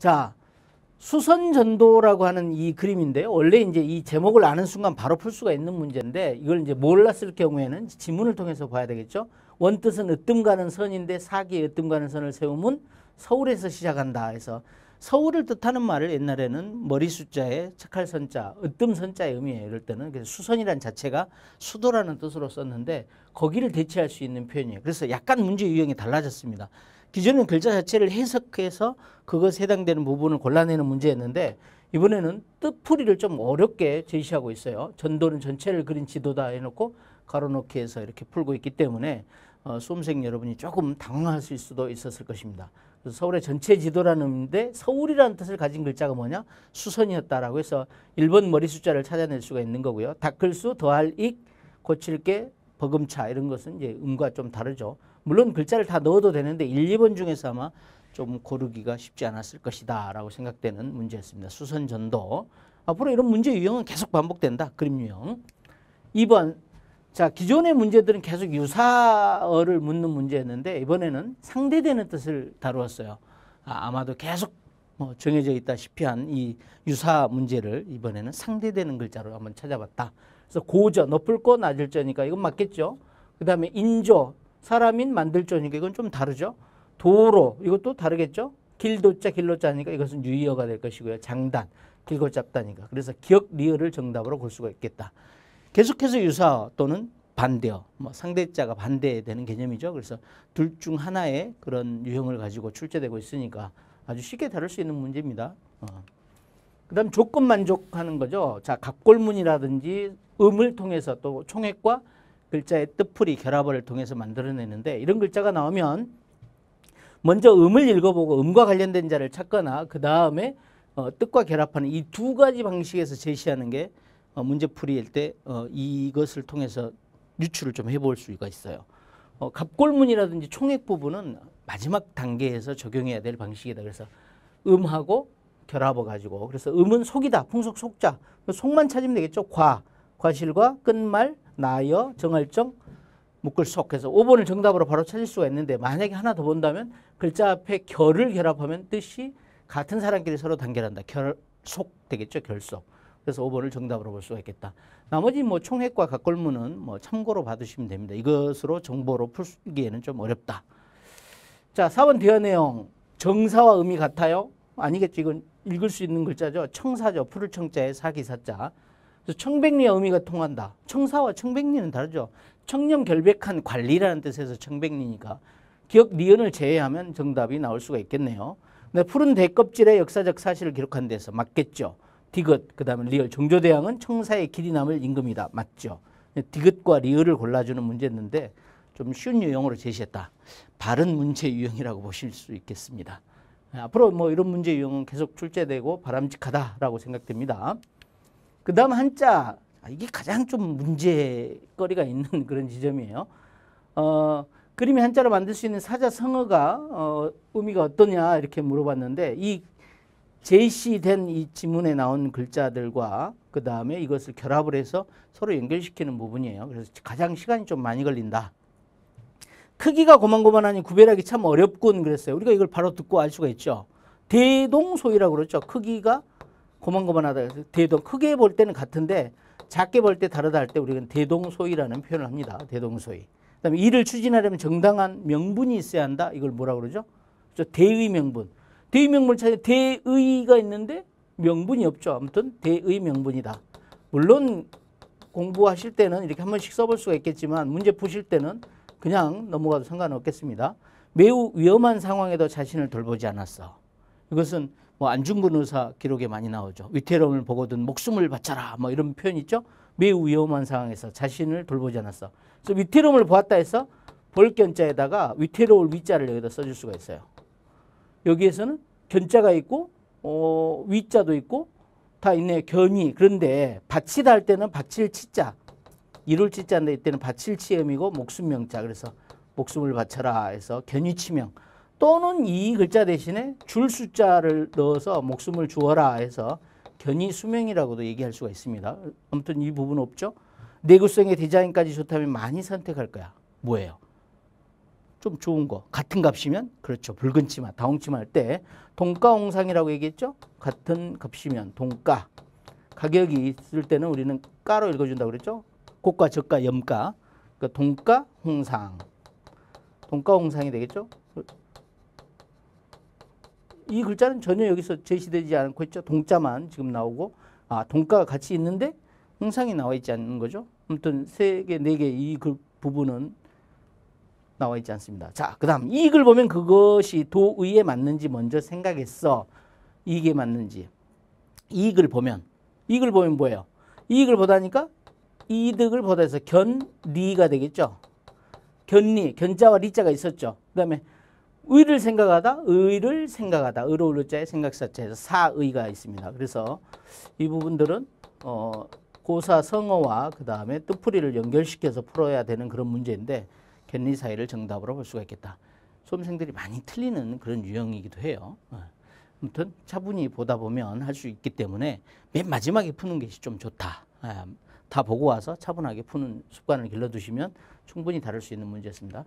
자, 수선 전도라고 하는 이 그림인데요. 원래 이제 이 제목을 아는 순간 바로 풀 수가 있는 문제인데 이걸 이제 몰랐을 경우에는 지문을 통해서 봐야 되겠죠. 원뜻은 으뜸 가는 선인데 사기의 으뜸 가는 선을 세우면 서울에서 시작한다 해서 서울을 뜻하는 말을 옛날에는 머리 숫자에 착할 선자, 으뜸 선자의 의미에 이럴 때는 그래서 수선이란 자체가 수도라는 뜻으로 썼는데 거기를 대체할 수 있는 표현이에요. 그래서 약간 문제 유형이 달라졌습니다. 기존은 글자 자체를 해석해서 그것에 해당되는 부분을 골라내는 문제였는데 이번에는 뜻풀이를 좀 어렵게 제시하고 있어요. 전도는 전체를 그린 지도다 해놓고 가로놓기해서 이렇게 풀고 있기 때문에 어, 수험생 여러분이 조금 당황하실 수도 있었을 것입니다. 그래서 서울의 전체 지도라는 데 서울이라는 뜻을 가진 글자가 뭐냐? 수선이었다라고 해서 1번 머리 숫자를 찾아낼 수가 있는 거고요. 닦을 수, 더할 익, 고칠 게, 버금차 이런 것은 이제 음과 좀 다르죠. 물론 글자를 다 넣어도 되는데 1, 2번 중에서 아마 좀 고르기가 쉽지 않았을 것이다 라고 생각되는 문제였습니다. 수선전도. 앞으로 이런 문제 유형은 계속 반복된다. 그림 유형. 2번 자 기존의 문제들은 계속 유사어를 묻는 문제였는데 이번에는 상대되는 뜻을 다루었어요. 아, 마도 계속 뭐 정해져 있다시피 한이 유사 문제를 이번에는 상대되는 글자로 한번 찾아봤다. 그래서 고저, 높을 거 낮을 저니까 이건 맞겠죠. 그 다음에 인조, 사람인 만들 저니까 이건 좀 다르죠. 도로, 이것도 다르겠죠. 길도자, 길로자니까 이것은 유의어가 될 것이고요. 장단, 길고 짧다니까. 그래서 기억 리을을 정답으로 볼 수가 있겠다. 계속해서 유사어 또는 반대어, 뭐 상대자가 반대되는 개념이죠. 그래서 둘 중 하나의 그런 유형을 가지고 출제되고 있으니까 아주 쉽게 다룰 수 있는 문제입니다. 어. 그 다음 조건 만족하는 거죠. 자, 갑골문이라든지 음을 통해서 또 총액과 글자의 뜻풀이 결합을 통해서 만들어내는데 이런 글자가 나오면 먼저 음을 읽어보고 음과 관련된 자를 찾거나 그 다음에 어, 뜻과 결합하는 이 두 가지 방식에서 제시하는 게 어, 문제풀이일 때 어, 이것을 통해서 유출을 좀 해볼 수가 있어요. 어, 갑골문이라든지 총액 부분은 마지막 단계에서 적용해야 될 방식이다. 그래서 음하고 결합어 가지고 그래서 음은 속이다. 풍속 속자. 속만 찾으면 되겠죠. 과. 과실과 끝말, 나여, 정할정, 묶을 속해서 5번을 정답으로 바로 찾을 수가 있는데 만약에 하나 더 본다면 글자 앞에 결을 결합하면 뜻이 같은 사람끼리 서로 단결한다. 결속 되겠죠. 결속. 그래서 5번을 정답으로 볼 수가 있겠다. 나머지 뭐 총액과 각골문은 뭐 참고로 받으시면 됩니다. 이것으로 정보로 풀기에는 좀 어렵다. 자, 4번 대화 내용. 정사와 의미 같아요? 아니겠죠. 이건 읽을 수 있는 글자죠. 청사죠. 푸를 청자에 사기사자. 그래서 청백리의 의미가 통한다. 청사와 청백리는 다르죠. 청렴 결백한 관리라는 뜻에서 청백리니까 기억 니은을 제외하면 정답이 나올 수가 있겠네요. 근데 푸른 대껍질의 역사적 사실을 기록한 데서 맞겠죠. 디귿 그다음에 리을 정조대왕은 청사의 길이 남을 임금이다 맞죠. 디귿과 리을을 골라주는 문제였는데 좀 쉬운 유형으로 제시했다. 바른 문제 유형이라고 보실 수 있겠습니다. 네, 앞으로 뭐 이런 문제 유형은 계속 출제되고 바람직하다라고 생각됩니다. 그 다음 한자. 아, 이게 가장 좀 문제거리가 있는 그런 지점이에요. 어, 그림이 한자로 만들 수 있는 사자성어가 어, 의미가 어떠냐 이렇게 물어봤는데 이 제시된 이 지문에 나온 글자들과 그 다음에 이것을 결합을 해서 서로 연결시키는 부분이에요. 그래서 가장 시간이 좀 많이 걸린다. 크기가 고만고만하니 구별하기 참 어렵군 그랬어요. 우리가 이걸 바로 듣고 알 수가 있죠. 대동소이라고 그러죠. 크기가 고만고만하다 그서 대동 크게 볼 때는 같은데 작게 볼 때 다르다 할 때 우리는 대동소이라는 표현을 합니다. 대동소이. 그다음에 일을 추진하려면 정당한 명분이 있어야 한다. 이걸 뭐라 그러죠? 그 대의 명분. 대의 명분 차에 대의가 있는데 명분이 없죠. 아무튼 대의 명분이다. 물론 공부하실 때는 이렇게 한 번씩 써볼 수가 있겠지만 문제 푸실 때는 그냥 넘어가도 상관없겠습니다. 매우 위험한 상황에도 자신을 돌보지 않았어. 이것은 뭐 안중근 의사 기록에 많이 나오죠. 위태로움을 보거든 목숨을 바쳐라 뭐 이런 표현 있죠. 매우 위험한 상황에서 자신을 돌보지 않았어. 그래서 위태로움을 보았다 해서 벌견자에다가 위태로울 위자를 여기다 써줄 수가 있어요. 여기에서는 견자가 있고 어, 위자도 있고 다 있네 견이 그런데 바치다 할 때는 바칠 치자 이룰 치자인데 이때는 바칠 치음이고 목숨 명자 그래서 목숨을 바쳐라 해서 견이 치명 또는 이 글자 대신에 줄 숫자를 넣어서 목숨을 주어라 해서 견이 수명이라고도 얘기할 수가 있습니다. 아무튼 이 부분 없죠. 내구성의 디자인까지 좋다면 많이 선택할 거야. 뭐예요? 좀 좋은 거. 같은 값이면 그렇죠. 붉은 치마, 다홍 치마 할 때 동가옹상이라고 얘기했죠. 같은 값이면 동가. 가격이 있을 때는 우리는 까로 읽어준다고 그랬죠. 고가, 저가, 염가. 그러니까 동가, 홍상. 동가, 홍상이 되겠죠. 이 글자는 전혀 여기서 제시되지 않고 있죠. 동자만 지금 나오고 아 동가가 같이 있는데 형상이 나와 있지 않는 거죠. 아무튼 세 개, 네 개 이 글 부분은 나와 있지 않습니다. 자, 그 다음 이 글 보면 그것이 도의에 맞는지 먼저 생각했어. 이게 맞는지. 이 글 보면. 이 글 보면 뭐예요? 이 글 보다니까 이득을 보다 해서 견리가 되겠죠. 견리, 견자와 리자가 있었죠. 그 다음에 의를 생각하다, 의를 생각하다. 의로 우로자의 생각사자에서 사의가 있습니다. 그래서 이 부분들은 어, 고사 성어와 그 다음에 뜻풀이를 연결시켜서 풀어야 되는 그런 문제인데 견리 사이를 정답으로 볼 수가 있겠다. 수험생들이 많이 틀리는 그런 유형이기도 해요. 예. 아무튼 차분히 보다 보면 할 수 있기 때문에 맨 마지막에 푸는 것이 좀 좋다. 예. 다 보고 와서 차분하게 푸는 습관을 길러두시면 충분히 다룰 수 있는 문제였습니다.